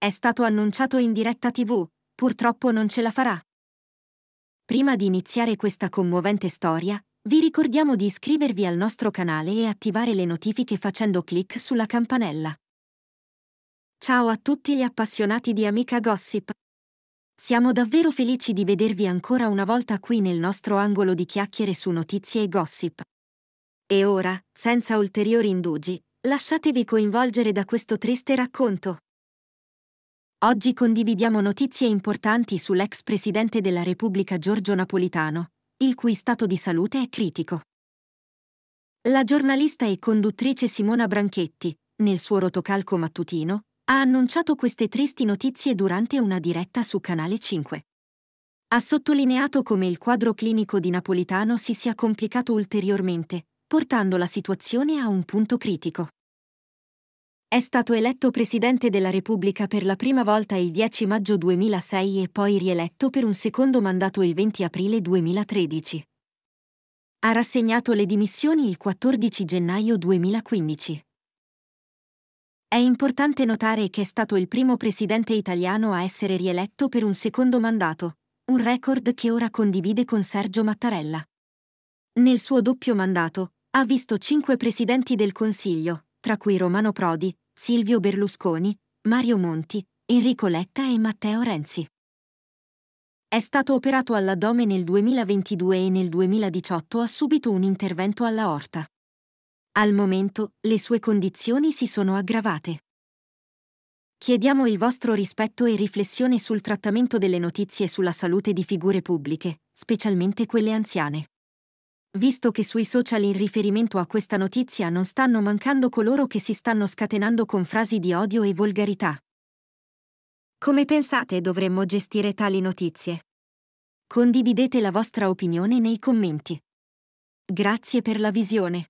È stato annunciato in diretta TV, purtroppo non ce la farà. Prima di iniziare questa commovente storia, vi ricordiamo di iscrivervi al nostro canale e attivare le notifiche facendo clic sulla campanella. Ciao a tutti gli appassionati di Amica Gossip. Siamo davvero felici di vedervi ancora una volta qui nel nostro angolo di chiacchiere su notizie e gossip. E ora, senza ulteriori indugi, lasciatevi coinvolgere da questo triste racconto. Oggi condividiamo notizie importanti sull'ex presidente della Repubblica Giorgio Napolitano, il cui stato di salute è critico. La giornalista e conduttrice Simona Branchetti, nel suo rotocalco mattutino, ha annunciato queste tristi notizie durante una diretta su Canale 5. Ha sottolineato come il quadro clinico di Napolitano si sia complicato ulteriormente, portando la situazione a un punto critico. È stato eletto Presidente della Repubblica per la prima volta il 10 maggio 2006 e poi rieletto per un secondo mandato il 20 aprile 2013. Ha rassegnato le dimissioni il 14 gennaio 2015. È importante notare che è stato il primo presidente italiano a essere rieletto per un secondo mandato, un record che ora condivide con Sergio Mattarella. Nel suo doppio mandato, ha visto cinque presidenti del Consiglio, tra cui Romano Prodi, Silvio Berlusconi, Mario Monti, Enrico Letta e Matteo Renzi. È stato operato all'addome nel 2022 e nel 2018 ha subito un intervento alla orta. Al momento le sue condizioni si sono aggravate. Chiediamo il vostro rispetto e riflessione sul trattamento delle notizie sulla salute di figure pubbliche, specialmente quelle anziane visto che sui social in riferimento a questa notizia non stanno mancando coloro che si stanno scatenando con frasi di odio e volgarità. Come pensate dovremmo gestire tali notizie? Condividete la vostra opinione nei commenti. Grazie per la visione.